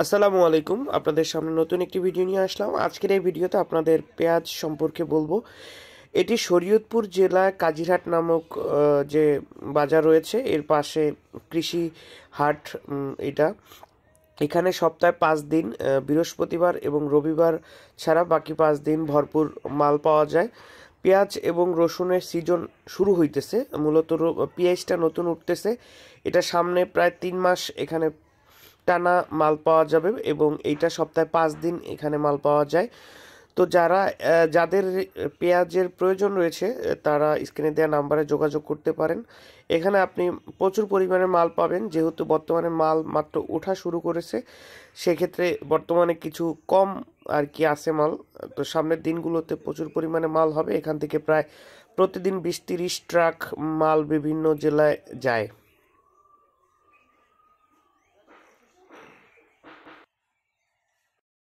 আসসালামু আলাইকুম আপনাদের সামনে নতুন একটি ভিডিও নিয়ে আসলাম আজকের এই ভিডিওতে আপনাদের পেঁয়াজ সম্পর্কে বলবো এটি শরীয়তপুর জেলা কাজিরহাট নামক যে বাজার রয়েছে এর পাশে কৃষি হাট এটা এখানে সপ্তাহে পাঁচ দিন বৃহস্পতিবার এবং রবিবার ছাড়া বাকি পাঁচ দিন ভরপুর মাল পাওয়া যায় পেঁয়াজ এবং রসুনের সিজন শুরু হইতেছে মূলত পেঁয়াজটা নতুন উঠতেছে এটা সামনে প্রায় তিন মাস এখানে টানা মাল পাওয়া যাবে এবং এইটা সপ্তাহে পাঁচ দিন এখানে মাল পাওয়া যায় তো যারা যাদের পেঁয়াজের প্রয়োজন রয়েছে তারা স্ক্রিনে দেওয়া নাম্বারে যোগাযোগ করতে পারেন এখানে আপনি প্রচুর পরিমাণে মাল পাবেন যেহেতু বর্তমানে মাল মাত্র ওঠা শুরু করেছে সেক্ষেত্রে বর্তমানে কিছু কম আর কি আছে মাল তো সামনের দিনগুলোতে প্রচুর পরিমাণে মাল হবে এখান থেকে প্রায় প্রতিদিন বিশ তিরিশ ট্রাক মাল বিভিন্ন জেলায় যায়